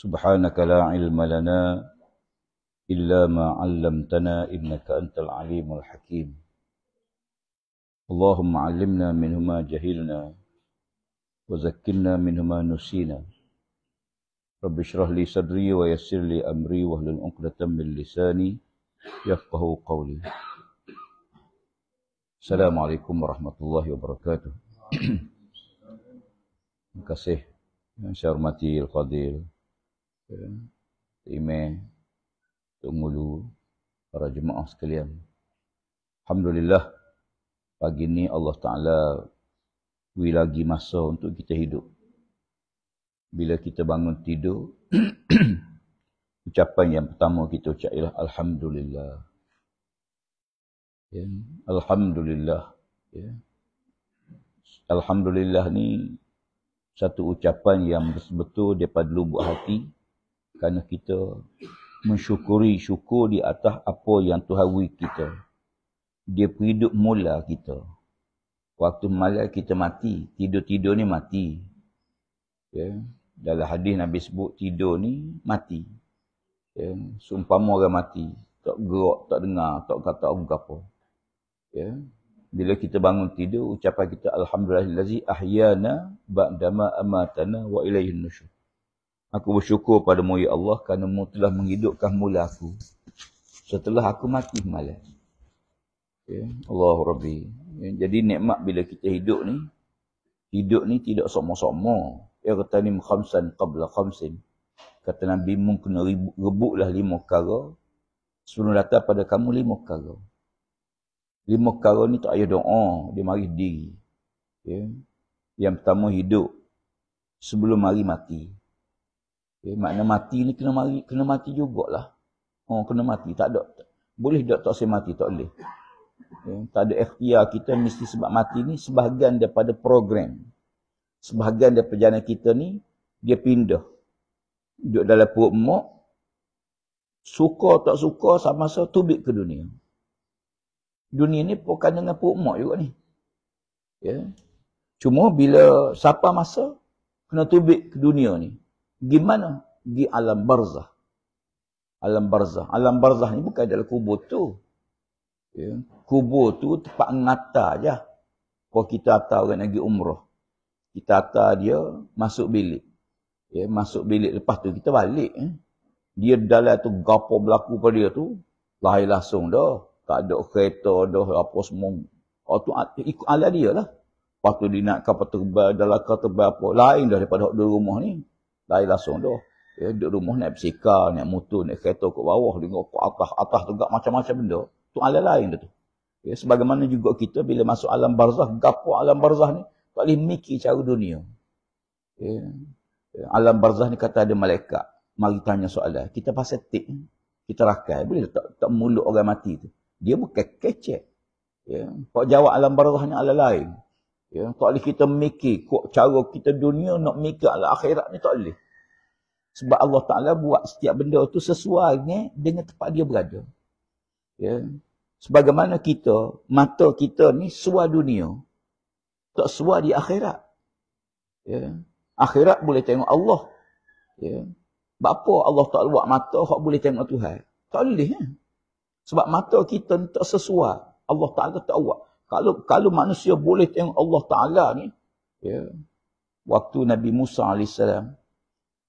سبحانك لا علم لنا إلا ما علمتنا إنك أنت العليم الحكيم اللهم علمنا منهما جهلنا وزكنا منهما نسينا رب اشرح لي صدري ويسر لي أمري واهلل عقدة من لساني يفقه قولي السلام عليكم ورحمة الله وبركاته Terima kasih yang saya hormati Al-Qadir ya, email tunggu dulu para jemaah sekalian Alhamdulillah pagi ini Allah Ta'ala beri lagi masa untuk kita hidup bila kita bangun tidur ucapan yang pertama kita ucap ialah Alhamdulillah ya, Alhamdulillah ya. Alhamdulillah ni satu ucapan yang betul-betul daripada lubuk hati kerana kita mensyukuri syukur di atas apa yang Tuhan beri kita. Dia hidup mula kita. Waktu malam kita mati, tidur-tidur ni mati. Ya. Dalam hadis Nabi sebut tidur ni mati. Ya. Sumpah orang mati. Tak gerak, tak dengar, tak kata apa-apa. Ya. Bila kita bangun tidur, ucapan kita Alhamdulillah ahyana ba'dama amatana wa ilayhin nusyur. Aku bersyukur padamu ya Allah kerana mu telah menghidupkan mula aku setelah aku mati malam. Ya, Allahu Rabbi. Ya, jadi nikmat bila kita hidup ni hidup ni tidak sama-sama. Ya kata ni khamsan qabla khamsin. Kata Nabi mu kena rebutlah lima perkara sebelum datang pada kamu lima perkara. Lima perkara ni tak payah doa, dia mari diri. Ya. Yang pertama hidup sebelum mari mati. Okay, eh, makna mati ni kena mati, kena mati jugalah. Oh, kena mati. Tak ada. Boleh tak tak saya mati? Tak boleh. Okay, eh, tak ada ikhtiar kita mesti sebab mati ni sebahagian daripada program. Sebahagian daripada perjalanan kita ni, dia pindah. Duduk dalam perut mok. Suka tak suka, sama masa tubik ke dunia. Dunia ni bukan dengan perut mok juga ni. Ya. Yeah. Cuma bila siapa masa, kena tubik ke dunia ni. Gimana? Di alam barzah. Alam barzah. Alam barzah ni bukan dalam kubur tu. Ya. Kubur tu tempat ngata je. Kalau kita atas orang lagi umrah. Kita atas dia masuk bilik. Ya, masuk bilik lepas tu kita balik. Eh. Dia dalam tu gapo berlaku pada dia tu. Lahir langsung dah. Tak ada kereta dah apa semua. Oh tu ikut ala dia lah. Lepas tu dia nak kapal terbang, dalam kapal terbang apa. Lain daripada di rumah ni. Lari langsung tu. Ya, eh, duduk rumah naik bersikal, naik mutu, naik kereta ke bawah, dengar ke atas, atas tu gak macam-macam benda. Tu alam lain tu. Ya, sebagaimana juga kita bila masuk alam barzah, gapo alam barzah ni, tak boleh mikir cara dunia. Ya. ya. Alam barzah ni kata ada malaikat. Mari tanya soalan. Kita pasal tik. Kita rakai. Boleh tak, tak mulut orang mati tu. Dia bukan kecek. Ya. Kau jawab alam barzah ni alam lain. Ya, tak boleh kita mikir kok cara kita dunia nak mikir lah akhirat ni tak boleh. Sebab Allah Ta'ala buat setiap benda tu sesuai dengan tempat dia berada. Ya. Sebagaimana kita, mata kita ni sua dunia. Tak sua di akhirat. Ya. Akhirat boleh tengok Allah. Ya. Bapa Allah Ta'ala buat mata, hak boleh tengok Tuhan. Tak boleh. Ya. Sebab mata kita ni tak sesuai. Allah Ta'ala tak buat kalau kalau manusia boleh tengok Allah Taala ni ya waktu Nabi Musa alaihissalam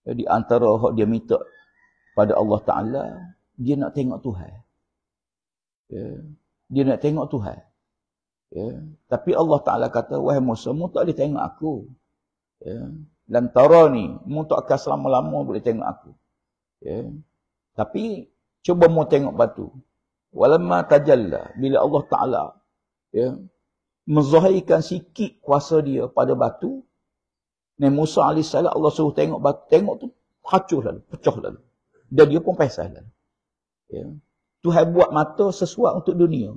ya, di antara hak dia minta pada Allah Taala dia nak tengok Tuhan ya dia nak tengok Tuhan ya tapi Allah Taala kata wahai Musa mu tak boleh tengok aku ya dan tara ni mu tak akan selama-lama boleh tengok aku ya tapi cuba mu tengok batu walamma tajallah bila Allah Taala ya, menzahirkan sikit kuasa dia pada batu. Nabi Musa AS, Allah suruh tengok batu. Tengok tu, hacuh lalu, pecah lalu. Dan dia pun pesah lalu. Ya. Tuhan buat mata sesuai untuk dunia.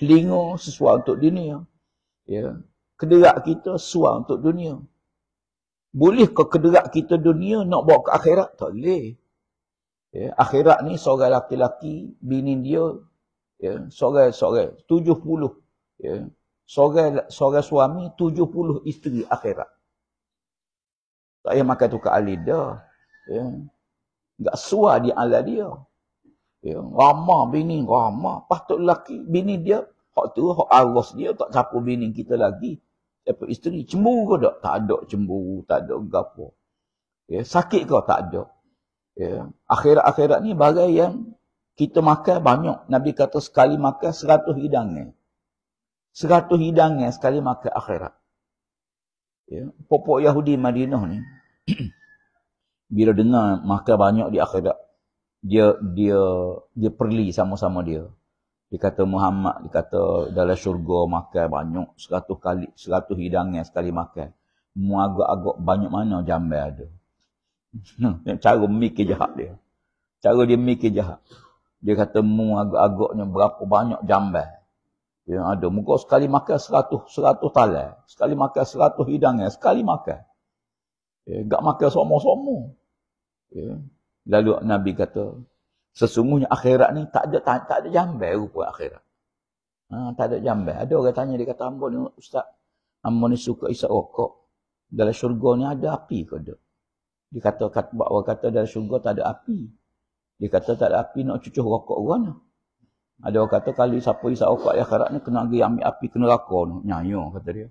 Telinga sesuai untuk dunia. Ya. Kederak kita sesuai untuk dunia. Boleh ke kederak kita dunia nak bawa ke akhirat? Tak boleh. Ya. akhirat ni seorang laki-laki, bini dia, ya, seorang-seorang, tujuh puluh ya seorang seorang suami puluh isteri akhirat tak payah makan tukar ahli dah ya enggak suar di ala dia ya ramah bini ramah patut lelaki bini dia hak tu hak arus dia tak siapa bini kita lagi apa isteri cemburu ke tak tak ada cemburu tak ada gapo ya sakit ke tak ada ya akhirat-akhirat ni bagai yang kita makan banyak nabi kata sekali makan seratus hidangan 100 hidangnya sekali makan akhirat. Ya, popok Yahudi Madinah ni bila dengar makan banyak di akhirat dia dia dia perli sama-sama dia. Dia kata Muhammad, dia kata dalam syurga makan banyak 100 kali 100 hidangnya sekali makan. Mu agak-agak banyak mana jambai ada. Cara mikir jahat dia. Cara dia mikir jahat. Dia kata mu agak-agaknya berapa banyak jambai. Yang ada. Muka sekali makan seratus, seratus talai. Sekali makan seratus hidangnya, eh, Sekali makan. Ya, gak makan semua somo Ya. Lalu Nabi kata, sesungguhnya akhirat ni tak ada, tak, tak ada jambai rupa akhirat. Ha, tak ada jambai. Ada orang tanya, dia kata, Ambo ni ustaz, Ambo ni suka isap rokok. Dalam syurga ni ada api ke ada? Dia kata, kata, kata dalam syurga tak ada api. Dia kata tak ada api nak cucuh rokok orang. Ni. Lah. Ada orang kata kali siapa isap rokok ya akhirat ni kena pergi ambil api kena neraka ni. Nyanyo kata dia.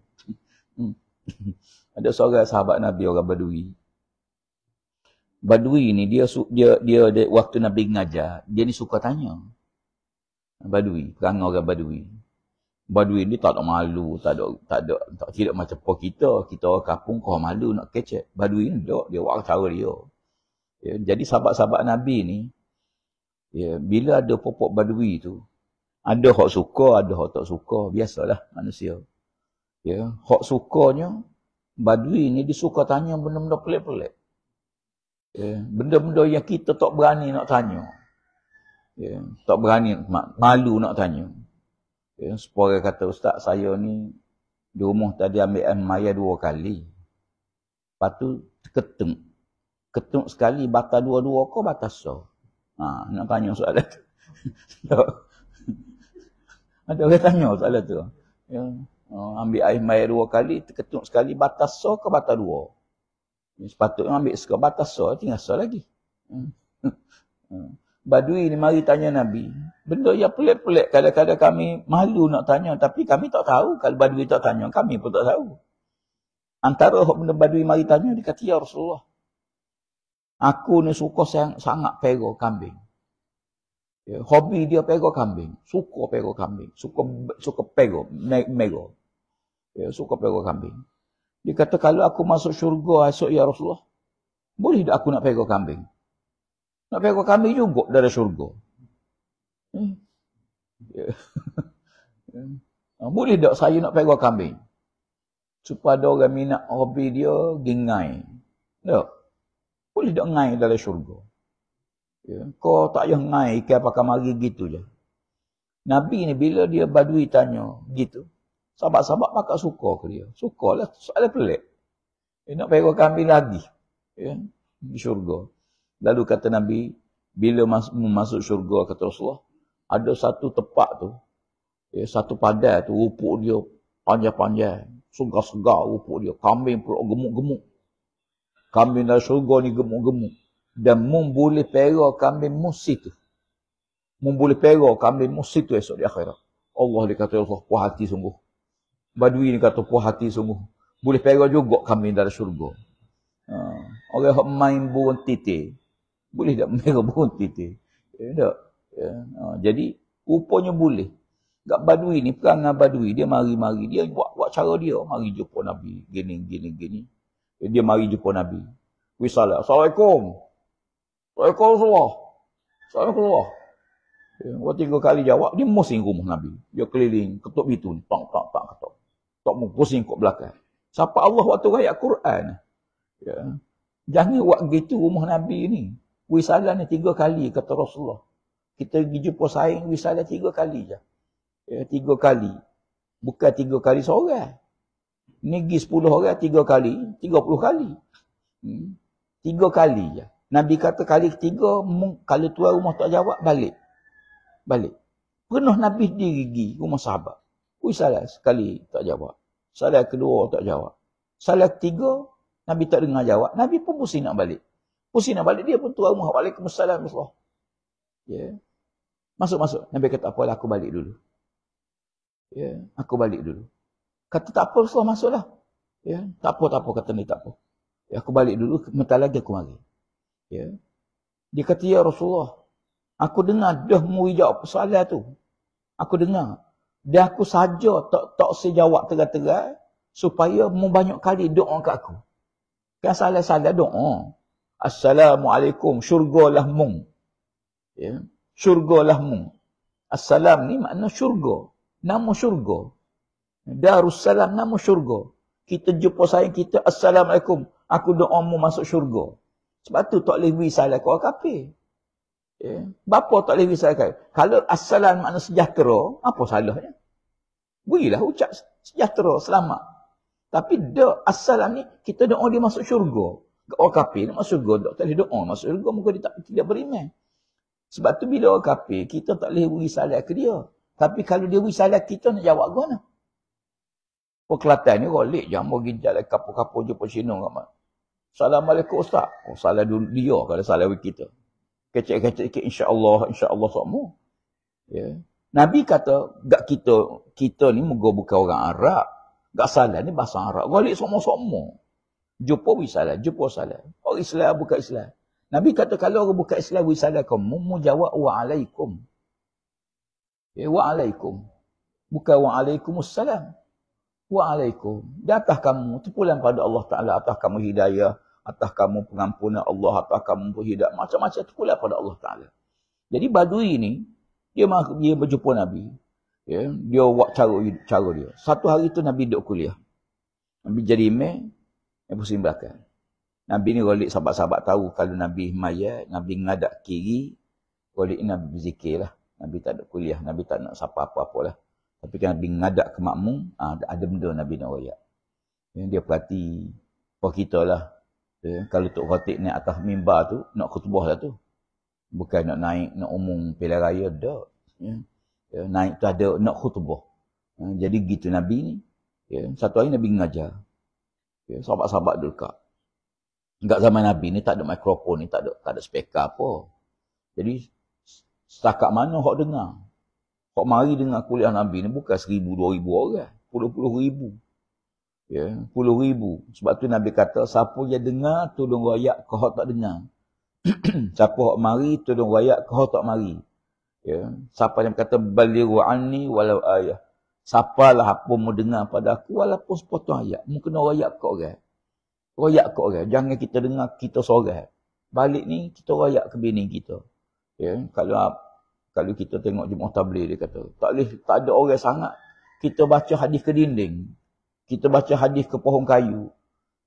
Hmm. ada seorang sahabat Nabi orang Badui. Badui ni dia dia dia, dia waktu Nabi mengajar, dia ni suka tanya. Badui, perangai orang Badui. Badui ni tak ada malu, tak ada tak ada tak tidak macam pok kita, kita orang kampung kau malu nak kecek. Badui ni dok dia buat cara dia. Ya, jadi sahabat-sahabat Nabi ni Ya, bila ada popok badui tu, ada hak suka, ada hak tak suka. Biasalah manusia. Ya, hak sukanya, badui ni dia suka tanya benda-benda pelik-pelik. Ya, benda-benda yang kita tak berani nak tanya. Ya, tak berani, malu nak tanya. Ya, Seorang kata, Ustaz saya ni, di rumah tadi ambil maya dua kali. Lepas tu, ketuk Ketung sekali, batas dua-dua kau batas sah. Ah, nak tanya soalan tu. Ada orang tanya soalan tu. Ya. Uh, ambil air mai dua kali, terketuk sekali, batas so ke batas dua. Ya, sepatutnya ambil suka batas so, tinggal so lagi. Hmm. Hmm. Badui ni mari tanya Nabi. Benda yang pelik-pelik kadang-kadang kami malu nak tanya tapi kami tak tahu. Kalau Badui tak tanya, kami pun tak tahu. Antara benda Badui mari tanya, dia Ya Rasulullah. Aku ni suka sang, sangat pegoh kambing. Ya, hobi dia pegoh kambing. Suka pegoh kambing. Suka suka pegoh. Me, mego. Ya, suka pegoh kambing. Dia kata, kalau aku masuk syurga esok ya Rasulullah. Boleh tak aku nak pegoh kambing? Nak pegoh kambing juga dari syurga. Hmm. Yeah. boleh tak saya nak pegoh kambing? Supaya ada orang minat hobi dia, gingai. Tak? boleh dia ngai dalam syurga. Ya. Kau tak payah ngai ikan pakai mari gitu je. Nabi ni bila dia badui tanya gitu, sahabat-sahabat pakai suka ke dia? Suka lah, soalan pelik. Dia nak pergi kami lagi. Ya. Di syurga. Lalu kata Nabi, bila mas masuk syurga kata Rasulullah, ada satu tempat tu, ya, satu padat tu, rupuk dia panjang-panjang, segar-segar rupuk dia, kambing pula gemuk-gemuk. Kambing dalam syurga ni gemuk-gemuk. Dan mung boleh pera kambing mung tu. Mung boleh pera kambing mung tu esok di akhirat. Allah dia kata Allah puas hati sungguh. Badui ni kata puas hati sungguh. Boleh pera juga kambing dalam syurga. Ha. Orang yang main buang titik. Boleh tak main buang titik? Eh, ya, tak. Ya. Ha. Jadi, rupanya boleh. Dekat Badui ni, perangai Badui, dia mari-mari. Dia buat, buat cara dia. Mari jumpa Nabi. Gini, gini, gini. Dia mari jumpa Nabi. Pergi Assalamualaikum. Assalamualaikum Rasulullah. Assalamualaikum Rasulullah. Dia tiga kali jawab, dia musing rumah Nabi. Dia keliling, ketuk itu. Tak, tak, tak, ketuk. Tak mau pusing ke belakang. Siapa Allah waktu raya Quran? Ya. Jangan buat gitu rumah Nabi ni. Wisalah ni tiga kali, kata Rasulullah. Kita pergi jumpa saing, wisalah tiga kali je. Ya, tiga kali. Bukan tiga kali seorang. Negi sepuluh orang tiga kali, tiga puluh kali. Hmm. 3 kali je. Nabi kata kali ketiga, kalau tuan rumah tak jawab, balik. Balik. Penuh Nabi diri pergi rumah sahabat. Ui salah sekali tak jawab. Salah kedua tak jawab. Salah ketiga, Nabi tak dengar jawab. Nabi pun pusing nak balik. Pusing nak balik, dia pun tuan rumah. Waalaikumsalam. Yeah. Ya. Masuk-masuk. Nabi kata, apa lah aku balik dulu. Yeah. Aku balik dulu. Kata tak apa Rasulullah masuklah. Ya, tak apa tak apa kata ni tak apa. Ya, aku balik dulu mentah lagi aku mari. Ya. Dia kata ya Rasulullah, aku dengar dah mujawab persoalan tu. Aku dengar. Dia aku saja tak tak sejawab terang-terang supaya mu banyak kali doa kat aku. Kan salah-salah doa. Assalamualaikum lah mu. Ya. lah mu. Assalam ni makna syurga. Nama syurga. Darussalam nama syurga. Kita jumpa sayang kita, Assalamualaikum. Aku doa mu masuk syurga. Sebab tu tak boleh beri salah ke orang kafir. Yeah. Bapa tak boleh beri salah kafir. Kalau assalam makna sejahtera, apa salahnya? Berilah ucap sejahtera, selamat. Tapi da assalam ni, kita doa dia masuk syurga. Orang kafir ni masuk syurga, tak boleh doa masuk syurga, muka dia tak, tidak beriman. Sebab tu bila orang kafir, kita tak boleh beri salah ke dia. Tapi kalau dia beri salah, kita nak jawab gua nak. Pun Kelantan ni rolik je. Ambo pergi jalan kapur-kapur je pun sinung kat Assalamualaikum Ustaz. Oh, salah dia, kalau salah kita. Kecil-kecil sikit insyaAllah. InsyaAllah semua. Ya. Yeah. Nabi kata, gak kita kita ni moga buka orang Arab. Gak salah ni bahasa Arab. Rolik semua-semua. Jumpa pun salah. Jumpa salah. Orang Islam buka Islam. Nabi kata kalau orang bukan Islam bagi salah kamu, mu jawab wa'alaikum. Ya, wa'alaikum. Bukan wa'alaikumussalam. Waalaikum. Di atas kamu, pula pada Allah Ta'ala atas kamu hidayah, atas kamu pengampunan Allah, atas kamu hidayah, macam-macam tu pula pada Allah Ta'ala. Jadi badui ni, dia, dia berjumpa Nabi. Ya, dia buat cara, cara dia. Satu hari tu Nabi duduk kuliah. Nabi jadi imam, yang pusing belakang. Nabi ni rolik sahabat-sahabat tahu kalau Nabi maya, Nabi ngadak kiri, rolik Nabi berzikir lah. Nabi tak ada kuliah, Nabi tak nak siapa-apa-apa lah. Tapi kan Nabi ngadak ke makmum, ha, ada benda Nabi nak royak. Ya, dia perhati, oh kita lah. Ya, kalau Tok Khotik naik atas mimba tu, nak khutbah lah tu. Bukan nak naik, nak umum pilihan raya, tak. Ya. ya. naik tu ada nak khutbah. Ya, jadi gitu Nabi ni. Ya, satu hari Nabi ngajar. Ya, sahabat-sahabat dulu kak. Enggak zaman Nabi ni tak ada mikrofon ni, tak ada, tak ada speaker apa. Jadi setakat mana orang dengar. Kau mari dengar kuliah Nabi ni bukan seribu, dua ribu orang. Puluh-puluh ribu. Ya, puluh ribu. Sebab tu Nabi kata, siapa yang dengar, tolong rakyat kau tak dengar. siapa yang mari, tolong rakyat kau tak mari. Ya, siapa yang kata, baliru anni walau ayah. siapa lah apa mau dengar pada aku, walaupun sepotong ayat. Mungkin rakyat kau orang. Rakyat kau orang. Jangan kita dengar kita seorang. Balik ni, kita rakyat ke bini kita. Ya, kalau kalau kita tengok Jumaat Tabligh dia kata, tak boleh, tak ada orang sangat. Kita baca hadis ke dinding. Kita baca hadis ke pohon kayu.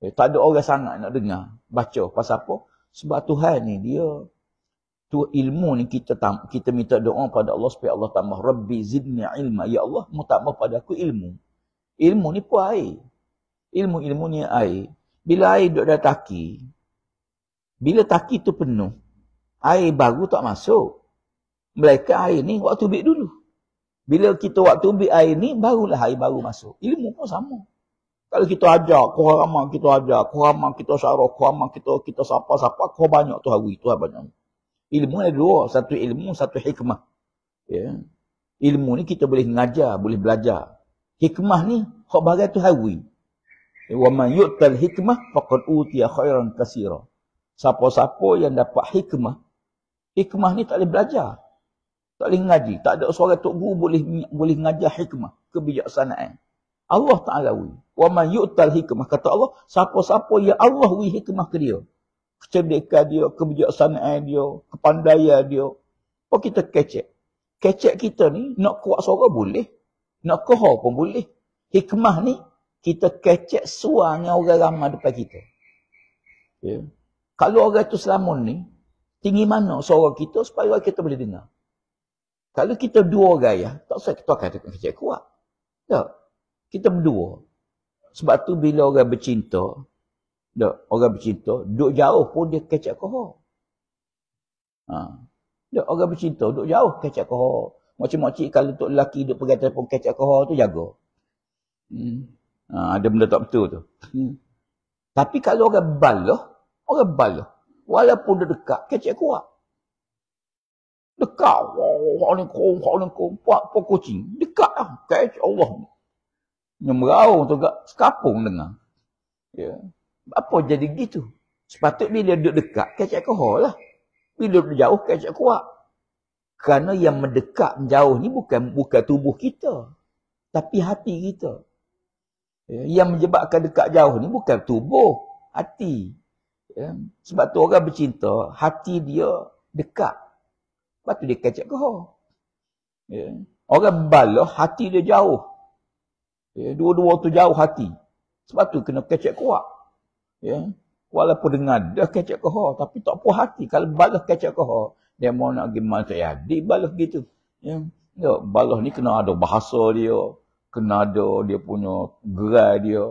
Eh, tak ada orang sangat nak dengar. Baca. Pasal apa? Sebab Tuhan ni dia tu ilmu ni kita tam, kita minta doa pada Allah supaya Allah tambah Rabbi zidni ilma. Ya Allah, mu tak tambah pada aku ilmu. Ilmu ni pun air. Ilmu-ilmu ni air. Bila air duduk dalam taki, bila taki tu penuh, air baru tak masuk. Mereka air ni waktu bit dulu. Bila kita waktu bit air ni, barulah air baru masuk. Ilmu pun sama. Kalau kita ajar, kurama kita ajar, kurama kita syarah, kurama kita kita sapa-sapa, kau banyak tu hari, tu banyak. Ilmu ada dua, satu ilmu, satu hikmah. Ya. Yeah. Ilmu ni kita boleh mengajar, boleh belajar. Hikmah ni, kau bagai tu hari. Wa man yu'tal hikmah faqad utiya khairan katsira. Siapa-siapa yang dapat hikmah, hikmah ni tak boleh belajar. Tak boleh ngaji. Tak ada suara Tok Guru boleh boleh ngaji hikmah. Kebijaksanaan. Allah Ta'ala wui. Wa man yu'tal hikmah. Kata Allah, siapa-siapa yang Allah wui hikmah ke dia. Kecerdekan dia, kebijaksanaan dia, kepandaian dia. Apa kita kecek? Kecek kita ni nak kuat suara boleh. Nak kohor pun boleh. Hikmah ni, kita kecek suaranya orang ramah depan kita. Yeah. Kalau orang tu selamun ni, tinggi mana suara kita supaya kita boleh dengar. Kalau kita dua gaya, tak usah kita akan tekan kecil kuat. Tak. Kita berdua. Sebab tu bila orang bercinta, tak, orang bercinta, duduk jauh pun dia kecil kuat. Ha. Tak, orang bercinta, duduk jauh kecil kuat. Macam-macam kalau tu lelaki duduk pegang telefon kecil kuat tu jaga. Hmm. Ha, ada benda tak betul tu. Hmm. Tapi kalau orang baloh, orang baloh. Walaupun dia dekat, kecil kuat dekat wah, Assalamualaikum, Assalamualaikum, buat pokok kucing? Dekat lah, kaya Allah. Yang meraung tu kat sekapung dengar. Ya. Apa jadi gitu? Sepatut bila duduk dekat, kaya cakap lah. Bila duduk jauh, kaya cakap kuat. Kerana yang mendekat menjauh ni bukan bukan tubuh kita. Tapi hati kita. Ya. Yang menyebabkan dekat jauh ni bukan tubuh, hati. Ya. Sebab tu orang bercinta, hati dia dekat. Lepas tu dia kecek ke Ya. Orang baloh hati dia jauh. Ya. Dua-dua tu jauh hati. Sebab tu kena kecek kuat. Ya. Walaupun dengar dia kecek ke Tapi tak puas hati. Kalau balah kecek ke Dia mau nak pergi mantap ya. Eh, dia baloh gitu. Ya. ya. Baloh ni kena ada bahasa dia. Kena ada dia punya gerai dia.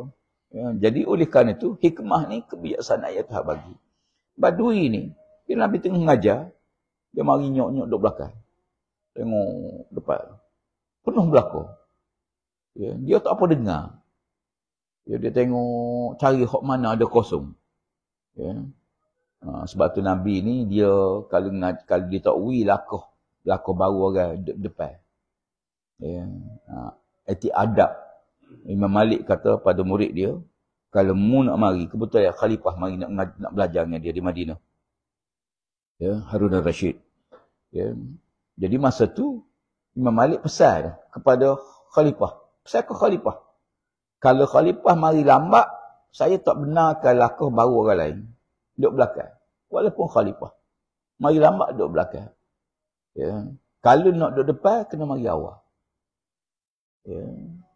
Ya. Jadi oleh kerana itu hikmah ni kebiasaan ayat Tuhan bagi. Badui ni. Bila Nabi tengah mengajar. Dia mari nyok-nyok duduk belakang. Tengok depan. Penuh belakang. Ya, dia tak apa dengar. Ya, dia tengok cari hok mana ada kosong. Ya. Ha, sebab tu Nabi ni dia kalau ngat kalau dia tak wi lakoh lakoh baru orang de depan. Ya. Ha, eti adab Imam Malik kata pada murid dia kalau mu nak mari kebetulan khalifah mari nak nak belajar dengan dia di Madinah ya, Harun al-Rashid. Ya. Jadi masa tu Imam Malik pesan kepada khalifah. Pesan ke khalifah. Kalau khalifah mari lambat, saya tak benarkan lakuh baru orang lain. Duduk belakang. Walaupun khalifah. Mari lambat duduk belakang. Ya. Kalau nak duduk depan, kena mari awal. Ya.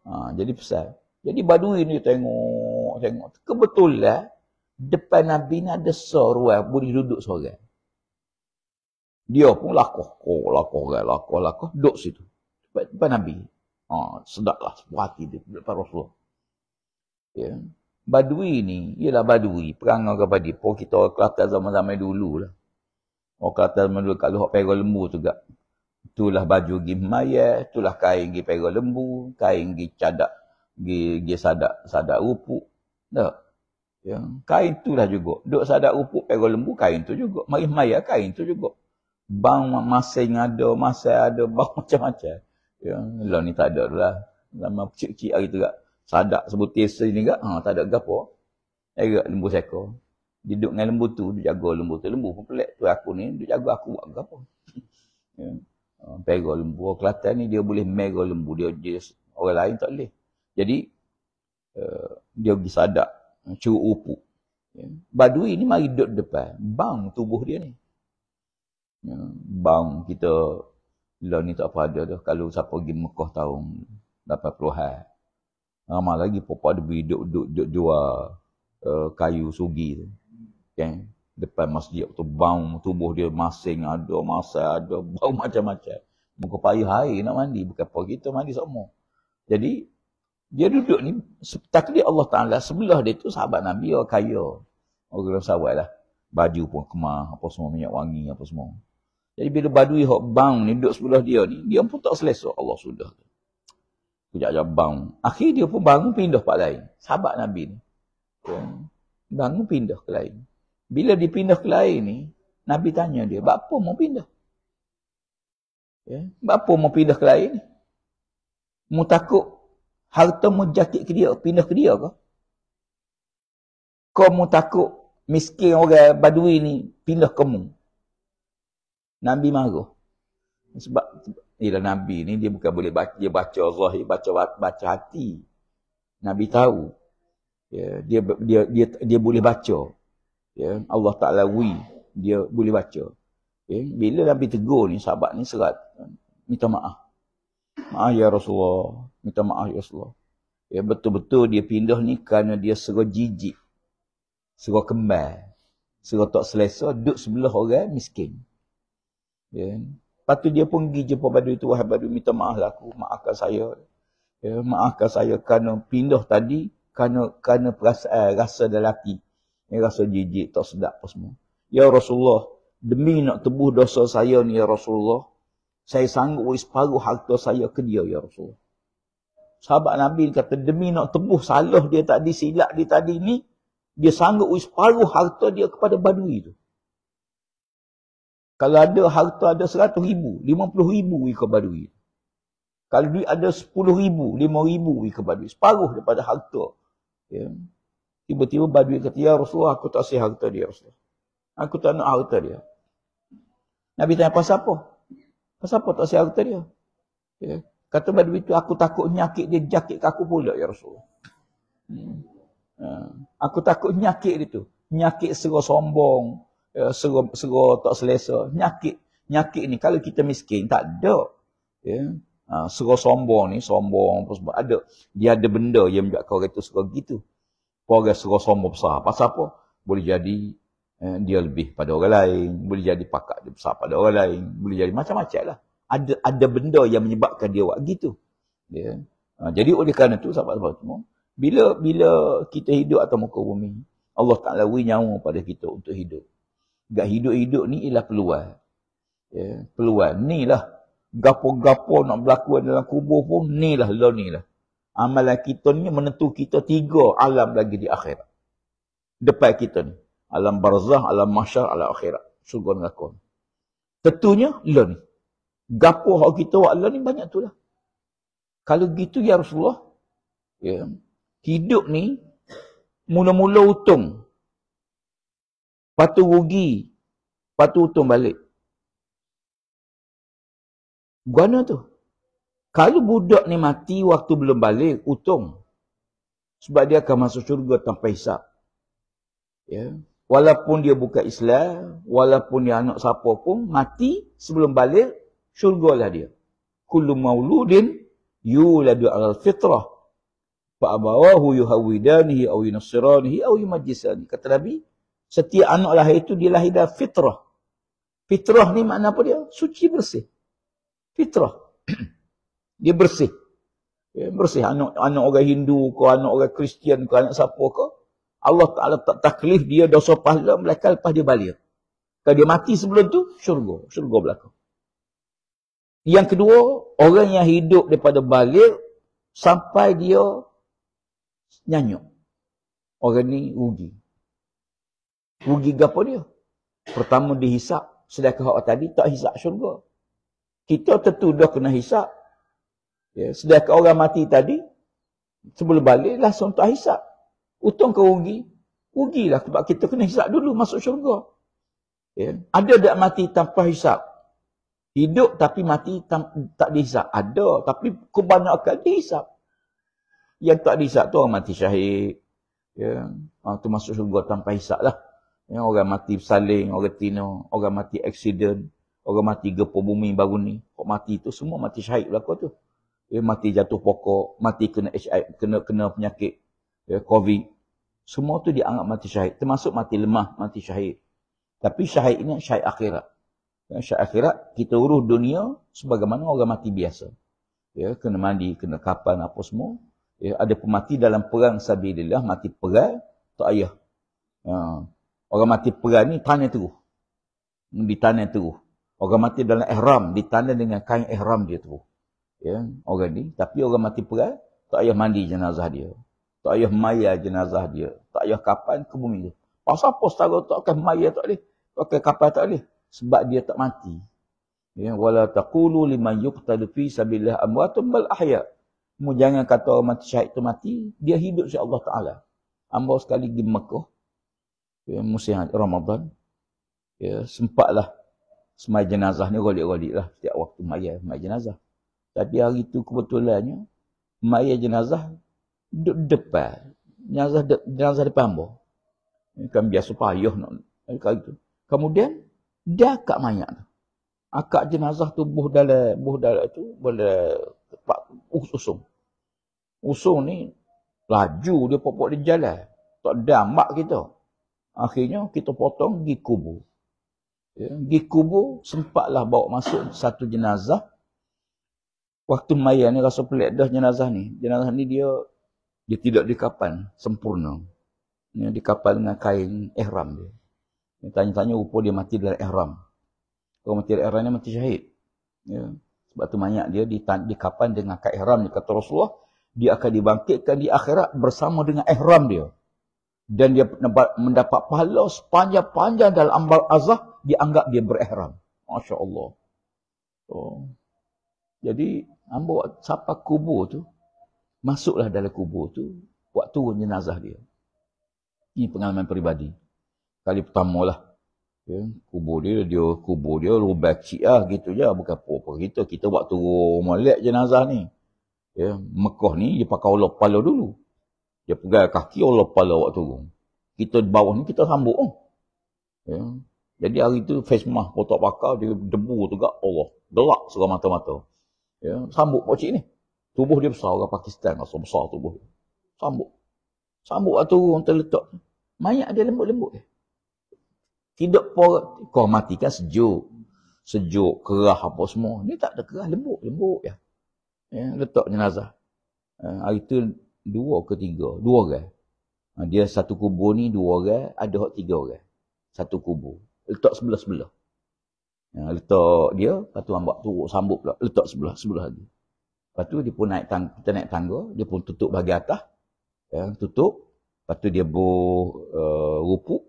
Ha, jadi pesan. Jadi badui ni tengok, tengok. Kebetulan, depan Nabi ni ada seorang boleh duduk seorang. Dia pun lakuh. Oh, lakuh, kan, lakuh, lakuh, lakuh. Duduk situ. Tempat, tempat Nabi. Ha, sedaklah sebuah hati dia. Tempat Rasulullah. Ya. Badui ni, ialah badui. Perang orang padi. Pun kita orang Kelantan zaman-zaman dulu lah. Orang Kelantan zaman dulu kat Luhak Pera Lembu juga. Itulah baju pergi mayat. Itulah kain pergi Pera Lembu. Kain pergi cadak. Pergi sadak, sadak rupuk. Tak? Ya. Kain tu juga. Duk sadak rupuk, pegol lembu, kain tu juga. Mari maya, kain tu juga bang masa yang ada, masa yang ada, bang macam-macam. Ya, lah ni tak ada lah. Lama kecil-kecil hari tu kak. Sadak sebut tesa ni kak. Ha, tak ada gapo. Eh kak, lembu seko. duduk dengan lembu tu, dia jaga lembu tu. Lembu pun pelik tu aku ni, dia jaga aku buat gapo. ya. Ha, pega lembu. Oh, ni dia boleh mega lembu. Dia, orang lain tak boleh. Jadi, eh, dia pergi sadak. Curuk upuk. Ya, badui ni mari duduk depan. Bang tubuh dia ni ya, bang kita lah ni tak ada dah kalau siapa pergi Mekah tahun dapat an ramai lagi pokok ada duduk duduk duduk jual uh, kayu sugi tu kan depan masjid tu bau tubuh dia masing ada masa ada bau macam-macam muka payah air nak mandi bukan apa kita mandi semua jadi dia duduk ni takdir Allah Taala sebelah dia tu sahabat Nabi orang kaya orang sahabat baju pun kemah apa semua minyak wangi apa semua jadi bila badui hok bang ni duduk sebelah dia ni, dia pun tak selesa Allah sudah. Kejap aja bang. Akhir dia pun bangun pindah ke lain. Sahabat Nabi ni. Bangun pindah ke lain. Bila dipindah ke lain ni, Nabi tanya dia, "Bak apa mau pindah?" Ya, "Bak apa mau pindah ke lain ni?" Mu takut harta mu jatik ke dia, pindah ke dia ke? Kau mu takut miskin orang badui ni pindah ke mu? Nabi marah. Sebab ialah Nabi ni dia bukan boleh baca, dia baca zahir, baca baca hati. Nabi tahu. Ya, dia, dia dia dia dia boleh baca. Ya, Allah Taala wi dia boleh baca. Ya, bila Nabi tegur ni sahabat ni serat minta maaf. Maaf ya Rasulullah, minta maaf ya Rasulullah. Ya betul-betul dia pindah ni kerana dia serah jijik. Serah kembar. Serah tak selesa duduk sebelah orang miskin. Ya. Lepas tu dia pun pergi jumpa Badui tu. Wahai Badui minta maaf lah aku. Maafkan saya. Ya, maafkan saya kerana pindah tadi. Kerana, kerana perasaan, eh, rasa lelaki. Ya, rasa jijik tak sedap apa semua. Ya Rasulullah. Demi nak tebus dosa saya ni ya Rasulullah. Saya sanggup separuh harta saya ke dia ya Rasulullah. Sahabat Nabi kata demi nak tebus salah dia tadi silap dia tadi ni. Dia sanggup separuh harta dia kepada badui tu. Kalau ada harta ada seratus ribu, lima puluh ribu wika badui. Kalau dia ada sepuluh ribu, lima ribu wika badui. Separuh daripada harta. Ya. Tiba-tiba badui kata, Ya Rasulullah, aku tak sih harta dia Rasulullah. Aku tak nak harta dia. Nabi tanya, pasal apa? Pasal apa tak sih harta dia? Ya. Kata badui itu, aku takut nyakit dia, jakit aku pula Ya Rasulullah. Hmm. Ya. Aku takut nyakit dia tu. Nyakit serah sombong. Eh, seru, seru tak selesa, nyakit. Nyakit ni kalau kita miskin, tak ada. Ya. Yeah. Ha, suruh sombong ni, sombong apa sebab ada. Dia ada benda yang menjadikan orang itu suruh gitu Orang suruh sombong besar. Pasal apa? Boleh jadi eh, dia lebih pada orang lain. Boleh jadi pakat dia besar pada orang lain. Boleh jadi macam-macam lah. Ada ada benda yang menyebabkan dia buat gitu Yeah. Ha, jadi oleh kerana itu, sahabat-sahabat semua, bila bila kita hidup atau muka bumi, Allah tak lawi nyawa pada kita untuk hidup. Gak hidup-hidup ni ialah peluang. Ya, peluang. Ni lah. Gapo-gapo nak berlaku dalam kubur pun ni lah. Lo ni lah. Amalan kita ni menentu kita tiga alam lagi di akhirat. Depan kita ni. Alam barzah, alam mahsyar, alam akhirat. Sungguh neraka. Tentunya lo ni. Gapo hak kita wak lo ni banyak tu lah. Kalau gitu ya Rasulullah. Ya, hidup ni mula-mula utung. Patu tu rugi. Lepas utung balik. Guana tu. Kalau budak ni mati waktu belum balik, utung. Sebab dia akan masuk syurga tanpa hisap. Ya. Walaupun dia buka Islam, walaupun dia anak siapa pun, mati sebelum balik, syurga lah dia. Kullu mauludin yuladu alal fitrah. Fa'abawahu yuhawidanihi awinasiranihi awimajisani. Kata Nabi, Setiap anak lahir itu dilahirkan fitrah. Fitrah ni makna apa dia? Suci bersih. Fitrah. dia bersih. Dia ya, bersih anak anak orang Hindu ke anak orang Kristian ke anak siapa ke. Allah Ta'ala tak taklif dia dosa pahala mereka lepas dia balik. Kalau dia mati sebelum tu, syurga. Syurga belakang. Yang kedua, orang yang hidup daripada balik sampai dia nyanyuk. Orang ni rugi. Rugi gapo dia? Pertama dihisap. Sedangkan orang tadi tak hisap syurga. Kita tentu tertuduh kena hisap. Ya, sedangkan orang mati tadi, sebelum balik langsung tak hisap. Untung ke rugi? Rugilah sebab kita kena hisap dulu masuk syurga. Ya. Ada tak mati tanpa hisap? Hidup tapi mati tam- tak dihisap. Ada tapi kebanyakan dihisap. Yang tak dihisap tu orang mati syahid. Ya. Ha, tu masuk syurga tanpa hisap lah. Ya, orang mati bersaling, orang tina, orang mati accident, orang mati gempa bumi baru ni. Kok mati tu semua mati syahid lah kau tu. Ya, mati jatuh pokok, mati kena HIV, kena kena penyakit ya, COVID. Semua tu dianggap mati syahid. Termasuk mati lemah, mati syahid. Tapi syahid ini syahid akhirat. Ya, syahid akhirat, kita uruh dunia sebagaimana orang mati biasa. Ya, kena mandi, kena kapan, apa semua. Ya, ada pemati dalam perang sabidillah, mati perang, tak ayah. Ya, ha. Orang mati perang ni tanya terus. Ditanya terus. Orang mati dalam ihram ditanya dengan kain ihram dia terus. Ya, orang ni. Tapi orang mati perang, tak ayah mandi jenazah dia. Tak ayah maya jenazah dia. Tak ayah kapan ke bumi dia. Pasal apa setara tak akan maya tak boleh? Tak akan kapan tak boleh? Sebab dia tak mati. Ya, wala taqulu liman yuqtadu fi sabilillah amwatun bal ahya. Mu jangan kata orang mati syahid tu mati, dia hidup si Allah Taala. Ambo sekali di Mekah, ya, musim Ramadan ya, sempatlah semai jenazah ni rolik-rolik lah tiap waktu maya semai jenazah tapi hari tu kebetulannya maya jenazah duduk depan jenazah, de, jenazah depan ambo kan biasa payah nak hari kemudian dia akak mayat tu akak jenazah tu buh dalam buh dalam tu boleh tepat uh, usung usung ni laju dia popok di jalan tak ada mak kita Akhirnya kita potong pergi kubur. Ya, pergi kubur sempatlah bawa masuk satu jenazah. Waktu mayat ni rasa pelik dah jenazah ni. Jenazah ni dia dia tidak dikapan sempurna. Dia dikapan dengan kain ihram dia. dia tanya-tanya rupa dia mati dalam ihram. Kalau mati dalam ihram ni mati syahid. Ya. Sebab tu mayat dia ditan- dikapan dengan kain ihram ni. Kata Rasulullah, dia akan dibangkitkan di akhirat bersama dengan ihram dia dan dia mendapat, mendapat pahala sepanjang-panjang dalam ambal azah dianggap dia berihram. Masya Allah. Oh. Jadi, ambil siapa kubur tu, masuklah dalam kubur tu, waktu jenazah dia. Ini pengalaman peribadi. Kali pertama lah. Ya, kubur dia, dia kubur dia, rubah cik lah gitu je. Bukan apa-apa kita. Kita waktu rumah jenazah ni. Ya, Mekah ni, dia pakai Allah palo dulu. Dia pegang kaki Allah pala awak turun. Kita di bawah ni kita sambut. Oh. Ya. Jadi hari tu face mask kotak pakar dia debu tu gak Allah. Delak surah mata-mata. Ya. Sambut pakcik ni. Tubuh dia besar orang Pakistan rasa besar tubuh. Sambut. Sambut waktu lah turun terletak. Mayat dia lembut-lembut. Tidak porat. Kau matikan sejuk. Sejuk, kerah apa semua. Ni tak ada kerah, lembut-lembut ya. ya. Letak jenazah. Ya. hari tu dua ke tiga. Dua orang. Ha, dia satu kubur ni dua orang, ada hak tiga orang. Satu kubur. Letak sebelah-sebelah. Ha, letak dia, lepas tu ambak tu sambut pula. Letak sebelah-sebelah lagi. Lepas tu dia pun naik tangga, kita naik tangga, dia pun tutup bagi atas. Ya, tutup. Lepas tu dia buh uh, rupuk.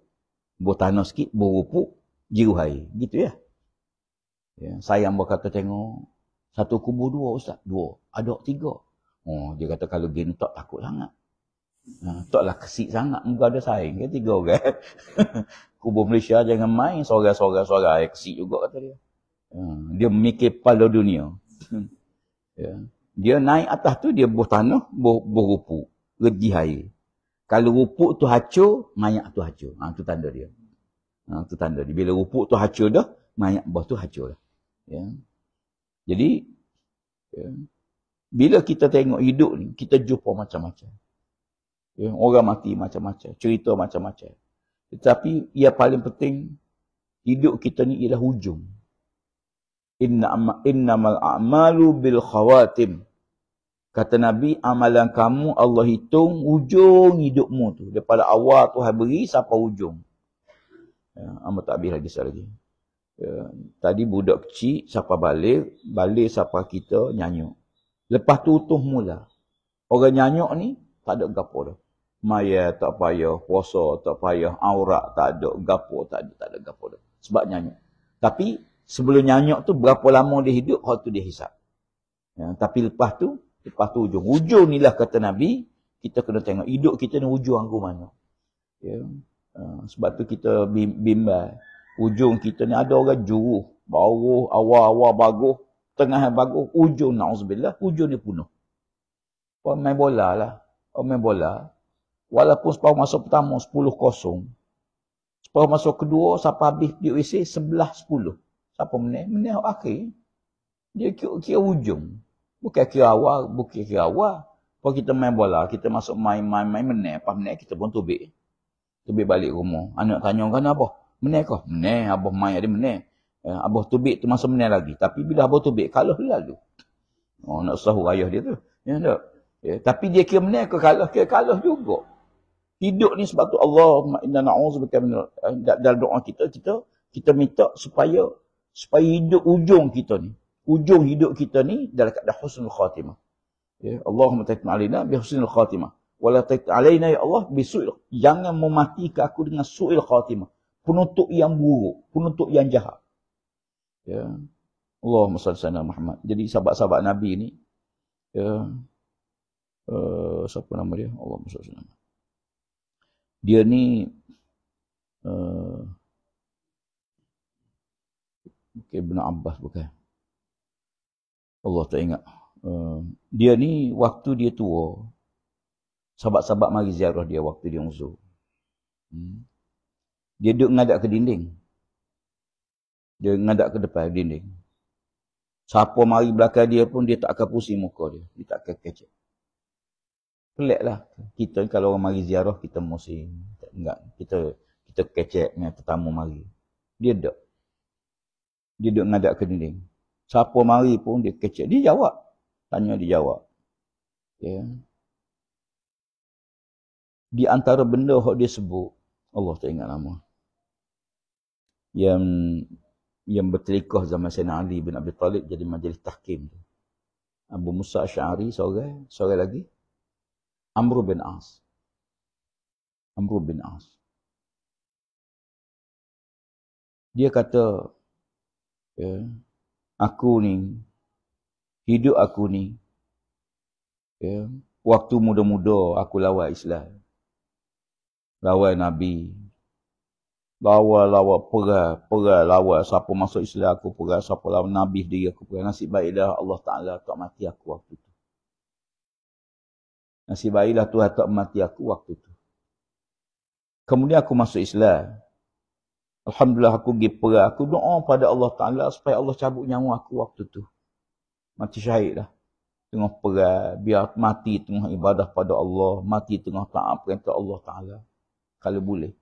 Buh tanah sikit, buh rupuk. Jiruh Gitu ya. ya saya ambak kata tengok. Satu kubur dua, Ustaz. Dua. Ada tiga. Oh, dia kata kalau gini tak takut sangat. Nah, taklah kesik sangat. Muka ada saing ke tiga orang. Kubu Malaysia jangan main sorai-sorai-sorai. Kesik juga kata dia. Hmm, dia mikir pala dunia. Hmm. Ya. Dia naik atas tu dia buh tanah, buh, buh rupuk. Redih air. Kalau rupuk tu hacur, mayak tu hacur. Ha, tu tanda dia. Ha, tu tanda dia. Bila rupuk tu hacur dah, mayak buah tu hacur dah. Ya. Jadi, ya bila kita tengok hidup ni, kita jumpa macam-macam. Ya, orang mati macam-macam, cerita macam-macam. Tetapi yang paling penting, hidup kita ni ialah hujung. Innamal a'malu bil khawatim. Kata Nabi, amalan kamu Allah hitung hujung hidupmu tu. Daripada awal tu beri sampai hujung. Ya, Amal tak habis lagi sekali. Ya, tadi budak kecil, siapa balik, balik siapa kita nyanyuk. Lepas tu utuh mula. Orang nyanyok ni, tak ada gapo dah. Maya tak payah, puasa tak payah, aurat tak ada, gapo tak ada, tak ada gapo dah. Sebab nyanyok. Tapi sebelum nyanyok tu, berapa lama dia hidup, hal tu dia hisap. Ya, tapi lepas tu, lepas tu ujung. Ujung ni lah kata Nabi, kita kena tengok hidup kita ni ujung anggur mana. Ya. Uh, sebab tu kita bimbang. Ujung kita ni ada orang juruh. Bawuh, awal-awal, bagus tengah yang bagus, hujung na'uzubillah, hujung dia penuh. Orang main bola lah. Orang main bola. Walaupun separuh masuk pertama sepuluh kosong. Separuh masuk kedua, siapa habis PUC sebelah sepuluh. Siapa menang? Menang akhir. Dia kira-kira hujung. Bukan kira awal, bukan kira awal. Kalau kita main bola, kita masuk main-main-main menang. Lepas menang, kita pun tubik. Tubik balik rumah. Anak tanya kan apa? Menang kah? Menang. Abah main ada menang. Eh, Abah Tubik tu masa menang lagi. Tapi bila Abah Tubik kalah lalu. Oh, nak sahur ayah dia tu. Ya, Ya, tapi dia kira menang ke kalah, kira kalah juga. Hidup ni sebab tu Allah inna na'uz eh, dalam doa kita, kita kita minta supaya supaya hidup ujung kita ni. Ujung hidup kita ni dalam keadaan husnul khatimah. Ya, Allahumma ta'atma alina bi husnul khatimah. Wala ta'at alaina ya Allah bi su'il. Jangan mematikan aku dengan su'il khatimah. Penutup yang buruk, penutup yang jahat ya Allah, salli ala Muhammad jadi sahabat-sahabat nabi ni ya uh, siapa nama dia Allah salli ala dia ni uh, eh, okay, Ibn Abbas bukan Allah tak ingat uh, dia ni waktu dia tua sahabat-sahabat mari ziarah dia waktu dia uzur hmm. dia duduk ngadap ke dinding dia ngadap ke depan dinding. Siapa mari belakang dia pun dia tak akan pusing muka dia. Dia tak akan kecil. Peliklah. Kita kalau orang mari ziarah kita mesti enggak kita kita kecek dengan tetamu mari. Dia duduk. Dia duduk ngadap ke dinding. Siapa mari pun dia kecek. Dia jawab. Tanya dia jawab. Ya. Di antara benda yang dia sebut, Allah tak ingat nama. Yang yang berkelikoh zaman Sayyidina Ali bin Abi Talib jadi majlis tahkim tu. Abu Musa Asy'ari seorang, seorang lagi Amr bin As. Amr bin As. Dia kata, ya, aku ni, hidup aku ni, ya, waktu muda-muda aku lawan Islam. Lawan Nabi, lawa-lawa perah, perah lawa siapa masuk Islam aku perah, siapa lawa Nabi dia aku perah. Nasib baik Allah Ta'ala tak mati aku waktu tu. Nasib baiklah Tuhan tak mati aku waktu tu. Kemudian aku masuk Islam. Alhamdulillah aku pergi perah. Aku doa pada Allah Ta'ala supaya Allah cabut nyawa aku waktu tu. Mati syahid lah. Tengah perah. Biar mati tengah ibadah pada Allah. Mati tengah taat perintah Allah Ta'ala. Kalau boleh.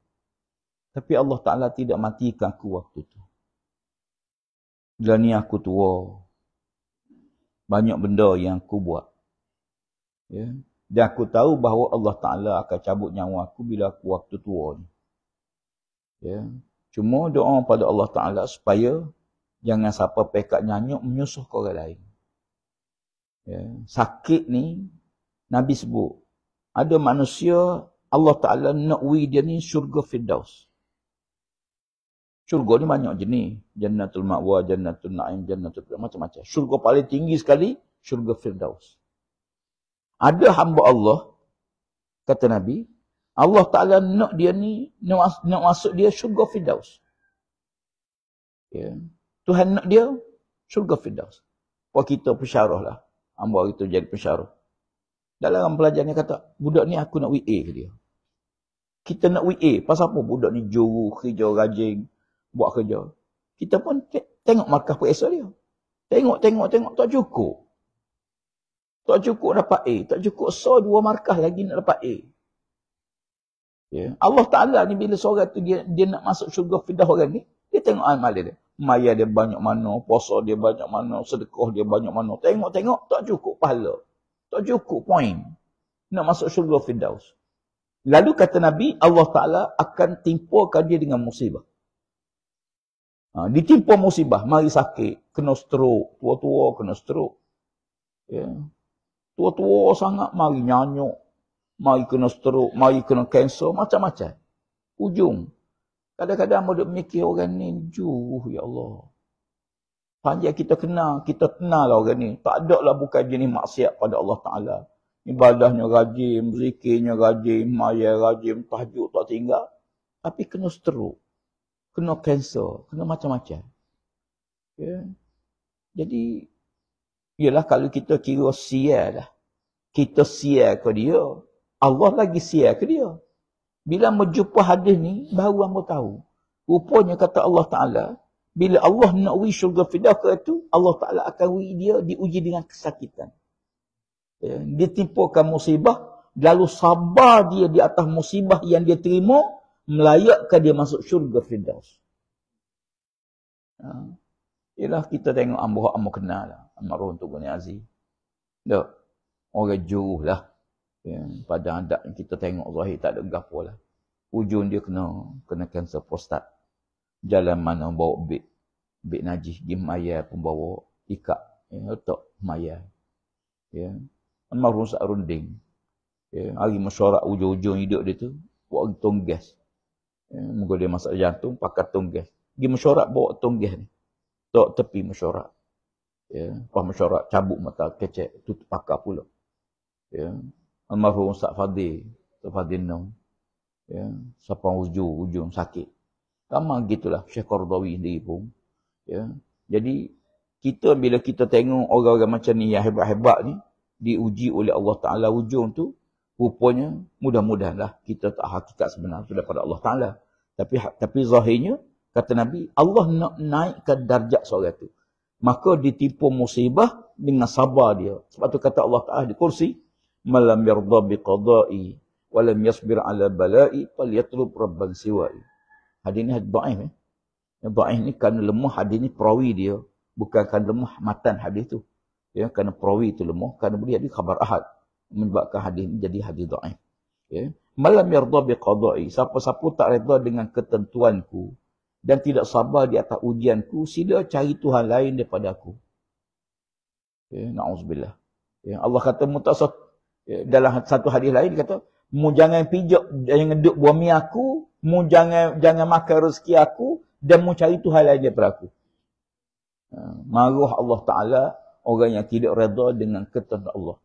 Tapi Allah Ta'ala tidak matikan aku waktu tu. Bila ni aku tua, banyak benda yang aku buat. Ya? Dan aku tahu bahawa Allah Ta'ala akan cabut nyawa aku bila aku waktu tua ni. Ya? Cuma doa pada Allah Ta'ala supaya jangan siapa pekat nyanyuk menyusuh ke orang lain. Ya? Sakit ni, Nabi sebut, ada manusia Allah Ta'ala nak dia ni syurga Firdaus. Syurga ni banyak jenis. Jannatul Ma'wa, Jannatul Na'im, Jannatul Na'im, macam-macam. Syurga paling tinggi sekali, syurga Firdaus. Ada hamba Allah, kata Nabi, Allah Ta'ala nak dia ni, nak masuk dia syurga Firdaus. Yeah. Tuhan nak dia, syurga Firdaus. Kalau kita pesyarah lah. Hamba kita jadi pesyarah. Dalam pelajaran dia kata, budak ni aku nak WA dia. Kita nak WA. Pasal apa budak ni juru, hijau, rajin, buat kerja. Kita pun te- tengok markah periksa dia. Tengok, tengok, tengok. Tak cukup. Tak cukup dapat A. Tak cukup so dua markah lagi nak dapat A. Yeah. Allah Ta'ala ni bila seorang tu dia, dia nak masuk syurga fidah orang ni, dia tengok amal dia. Maya dia banyak mana, puasa dia banyak mana, sedekah dia banyak mana. Tengok, tengok, tak cukup pahala. Tak cukup poin. Nak masuk syurga fidah. Lalu kata Nabi, Allah Ta'ala akan timpakan dia dengan musibah. Ha, ditimpa musibah, mari sakit, kena strok, tua-tua kena strok. Ya. Tua-tua sangat mari nyanyuk, mari kena strok, mari kena kanser, macam-macam. Ujung. Kadang-kadang ada mikir orang ni, juh, ya Allah. Panjang kita kenal, kita kenal lah orang ni. Tak ada lah bukan jenis maksiat pada Allah Ta'ala. Ibadahnya rajin, zikirnya rajin, maya rajin, tahjud tak tinggal. Tapi kena strok kena kanser, kena macam-macam. Ya. Jadi, ialah kalau kita kira sia lah. Kita sia ke dia, Allah lagi sia ke dia. Bila menjumpa hadis ni, baru kamu tahu. Rupanya kata Allah Ta'ala, bila Allah nak uji syurga fidah ke itu, Allah Ta'ala akan uji dia diuji dengan kesakitan. Ya. Dia timpukan musibah, lalu sabar dia di atas musibah yang dia terima, melayakkan dia masuk syurga Firdaus. Ha. kita tengok ambuh ambo kenal lah. Ammaruh untuk Bani Aziz. Tak. Orang juruh lah. Ya. Pada adat yang kita tengok zahir tak ada gapa lah. Ujung dia kena kena kanser prostat. Jalan mana bawa bit. Bit Najih. Gimaya pun bawa ikat. Ya. Tak. Maya. Ya. Ammaruh sa'arunding. Ya. Hari mesyuarat ujung-ujung hidup dia tu. Buat tonggas. gas. Ya, Menggoleh masa jantung, pakar tunggah. Pergi mesyuarat, bawa tunggah ni. Tak tepi mesyuarat. Ya. Lepas mesyuarat, cabut mata kecek, tutup pakar pula. Ya. Almarhum Ustaz Fadil, Ustaz Fadil Nung. Ya. Siapa ujung, ujung sakit. Sama gitulah Syekh Qardawi sendiri pun. Ya. Jadi, kita bila kita tengok orang-orang macam ni yang hebat-hebat ni, diuji oleh Allah Ta'ala ujung tu, rupanya mudah-mudahlah kita tak hakikat sebenar tu daripada Allah Ta'ala. Tapi ha, tapi zahirnya kata Nabi Allah nak naikkan darjat seorang itu. Maka ditipu musibah dengan sabar dia. Sebab tu kata Allah Taala di kursi malam yarda biqada'i wa lam yasbir ala bala'i falyatlub rabban siwa'i. Hadis ni hadis dhaif eh. Yang dhaif ni kan lemah hadis ni perawi dia, bukan kerana lemah matan hadis tu. Ya, kerana perawi tu lemah, kerana beliau di khabar ahad membuatkan hadis ni jadi hadis doain. Ya. Okay. Malam yardha biqadai. Siapa-siapa tak redha dengan ketentuanku dan tidak sabar di atas ujianku, sila cari Tuhan lain daripada aku. Okay, ya, na'uzubillah. Okay, ya, Allah kata mutasah ya, dalam satu hadis lain, kata, mu jangan pijak, jangan duduk buah mi aku, mu jangan jangan makan rezeki aku, dan mu cari Tuhan lain daripada aku. Ha, Maruh Allah Ta'ala, orang yang tidak redha dengan ketentuan Allah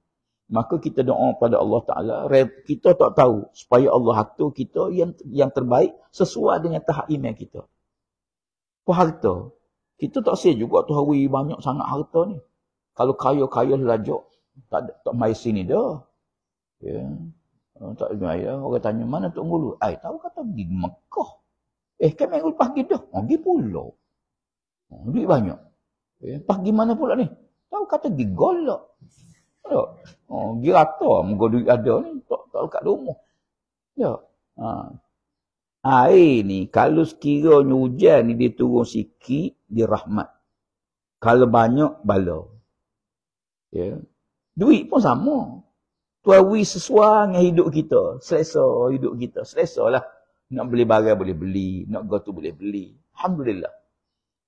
maka kita doa pada Allah Taala kita tak tahu supaya Allah atur kita yang yang terbaik sesuai dengan tahap iman kita apa harta kita tak sahih juga tu hari banyak sangat harta ni kalau kaya-kaya lelajak tak tak mai sini dah ya oh, tak mai dah orang tanya mana tu ngulu ai tahu kata pergi Mekah eh kan minggu lepas oh, pergi dah pergi pula oh, duit banyak eh pergi mana pula ni tahu kata pergi golok Ya. Oh, dia rata muka duit ada ni. Tak, tak dekat rumah. Ya. Ha. Air ni, kalau sekiranya hujan ni dia turun sikit, di rahmat. Kalau banyak, bala. Ya. Duit pun sama. Tuan we sesuai dengan hidup kita. Selesa hidup kita. Selesa lah. Nak beli barang boleh beli. Nak gotu boleh beli. Alhamdulillah.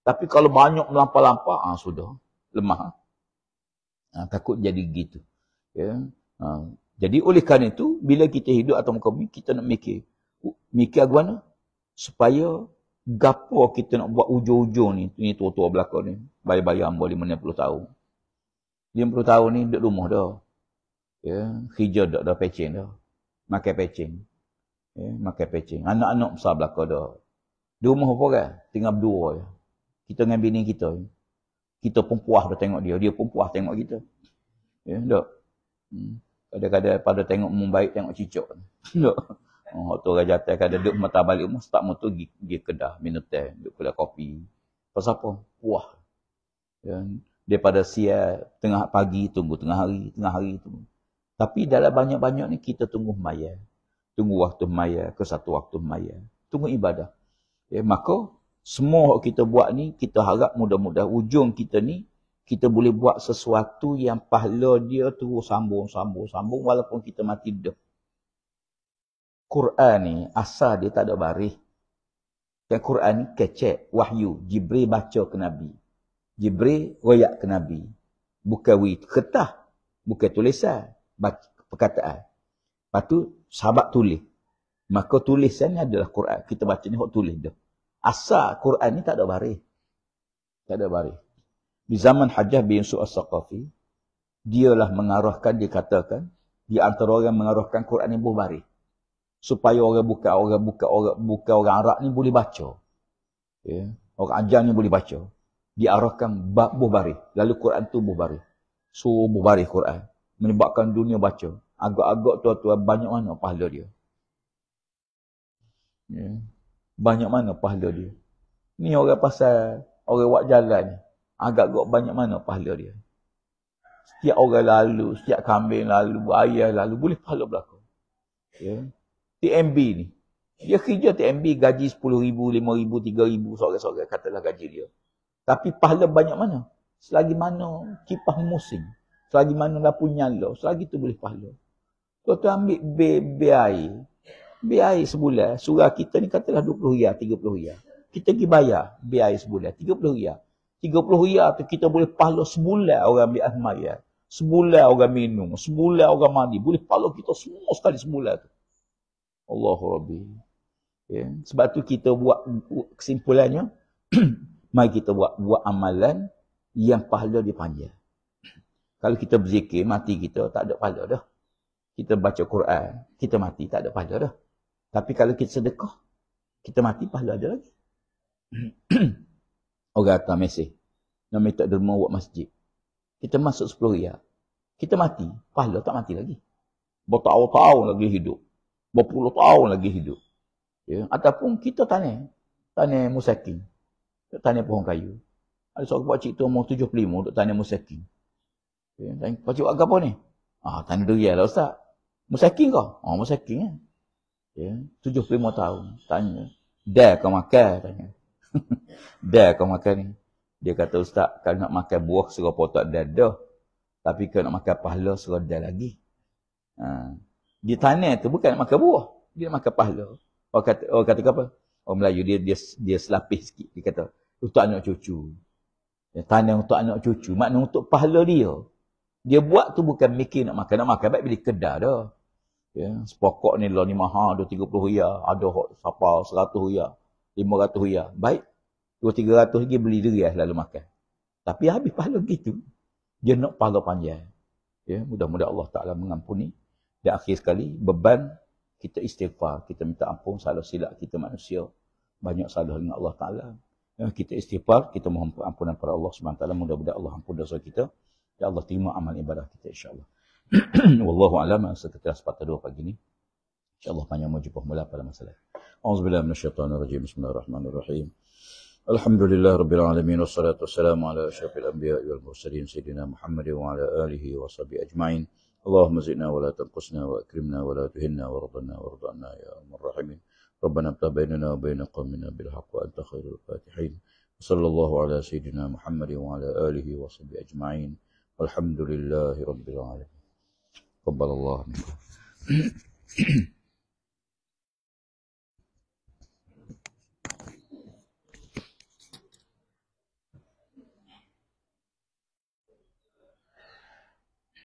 Tapi kalau banyak melampau-lampau, ah sudah. Lemah. Ha? Ha, takut jadi gitu. Ya. Ha, jadi oleh kerana itu, bila kita hidup atau muka bumi, kita nak mikir. Mikir ke mana? Supaya gapo kita nak buat ujung-ujung ni, ni tua-tua belakang ni, bayar-bayar ambo 50 tahun. lima 50 tahun ni duduk rumah dah. Ya, kerja dah, dah pecing dah. makai pecing. Ya, makan pecing. Anak-anak besar belakang dah. Di rumah apa kan? Tinggal berdua ya. Kita dengan bini kita. Ya kita pun puas dah tengok dia. Dia pun puas tengok kita. Ya, tak? Hmm. Kadang-kadang pada tengok membaik, tengok cicok. Tak? Oh, tu raja atas kata duduk mata balik rumah, start motor pergi, pergi kedah, minum teh, duduk kedah kopi. Pasal apa? Puah. Ya. Daripada siar tengah pagi, tunggu tengah hari, tengah hari tu. Tapi dalam banyak-banyak ni, kita tunggu maya. Tunggu waktu maya, ke satu waktu maya. Tunggu ibadah. Ya, maka semua yang kita buat ni kita harap mudah-mudah ujung kita ni kita boleh buat sesuatu yang pahala dia tu sambung sambung sambung walaupun kita mati dah. Quran ni asal dia tak ada baris. Dan Quran ni kecek wahyu Jibril baca ke Nabi. Jibril royak ke Nabi. Bukan wi kertas, bukan tulisan, baca perkataan. Lepas tu sahabat tulis. Maka ni adalah Quran. Kita baca ni hok tulis dah. Asal Quran ni tak ada bari, Tak ada bari. Di zaman Hajjah bin Yusuf al-Saqafi, dialah mengarahkan, dikatakan, di antara orang mengarahkan Quran ni bari Supaya orang buka, orang buka, orang buka, orang Arab ni boleh baca. Ya. Orang ajar ni boleh baca. Diarahkan bari, Lalu Quran tu bari, Suruh so, bari Quran. Menyebabkan dunia baca. Agak-agak tua-tua banyak mana pahala dia. Ya. Yeah banyak mana pahala dia. Ni orang pasal, orang buat jalan ni. agak gok banyak mana pahala dia. Setiap orang lalu, setiap kambing lalu, ayah lalu, boleh pahala belakang Ya. TMB ni. Dia kerja TMB gaji RM10,000, RM5,000, RM3,000, seorang-seorang katalah gaji dia. Tapi pahala banyak mana? Selagi mana kipah musim. Selagi mana dah punya Selagi tu boleh pahala. Tuan-tuan ambil BBI biaya air sebulan. Surah kita ni katalah 20 riyal, 30 riyal. Kita pergi bayar biaya air sebulan, 30 riyal. 30 riyal tu kita boleh pahlaw sebulan orang biar mayat. Sebulan orang minum, sebulan orang mandi. Boleh pahlaw kita semua sekali sebulan tu. Allahu Rabbi. Yeah. Sebab tu kita buat kesimpulannya, mari kita buat, buat amalan yang pahlaw dipanjang. Kalau kita berzikir, mati kita tak ada pahlaw dah. Kita baca Quran, kita mati tak ada pahlaw dah. Tapi kalau kita sedekah, kita mati pahala ada lagi. Orang hantar mesej. Nak minta derma buat masjid. Kita masuk 10 riyal. Kita mati, pahala tak mati lagi. Bertahun-tahun lagi hidup. Berpuluh tahun lagi hidup. Ya. Ataupun kita tanya. Tanya musakin. tanya pohon kayu. Ada seorang pakcik tu umur 75 untuk tanya musakin. Ya. Tanya, pakcik buat apa ni? Ah, tanya durian lah ustaz. Musakin kau? Oh, musakin kan? Ya. Ya, lima tahun. Tanya. Dah kau makan? Tanya. dah kau makan ni? Dia kata, Ustaz, kalau nak makan buah serah potok dadah. Tapi kalau nak makan pahala serah dah lagi. Ha. Dia tanya tu bukan nak makan buah. Dia nak makan pahala. Orang kata, orang kata apa? Orang Melayu dia, dia, dia selapis sikit. Dia kata, untuk anak cucu. Dia tanya untuk anak cucu. Maknanya untuk pahala dia. Dia buat tu bukan mikir nak makan. Nak makan baik bila kedah dah. Ya, sepokok ni lah ni maha, ada tiga puluh hiya, ada seratus 100 lima ratus hiya. Baik, dua tiga ratus lagi beli diri lah lalu makan. Tapi habis pahala gitu, dia nak pahala panjang. Ya, mudah-mudahan Allah Ta'ala mengampuni. Dan akhir sekali, beban kita istighfar, kita minta ampun salah silap kita manusia. Banyak salah dengan Allah Ta'ala. Ya, kita istighfar, kita mohon ampunan kepada Allah SWT. mudah mudah Allah ampun dosa kita. Ya Allah terima amal ibadah kita insyaAllah. wallahu alam seketika sepatah dua pagi ni insyaallah panjang mau jumpa mula pada masalah auzubillahi minasyaitonirrajim bismillahirrahmanirrahim Alhamdulillah Rabbil Alamin Wassalatu wassalamu ala syafil anbiya wal mursalin Sayyidina Muhammad wa ala alihi wa sahbihi ajma'in Allahumma zidna wa la tanqusna wa akrimna wa la tuhinna wa radhanna wa radhanna ya Allahumma rahimin Rabbana abtah bainana wa bain qawmina bilhaq wa anta khairul fatihin Wa sallallahu ala Sayyidina Muhammad wa ala alihi wa sahbihi ajma'in Alhamdulillahi Rabbil Alamin تقبل الله منكم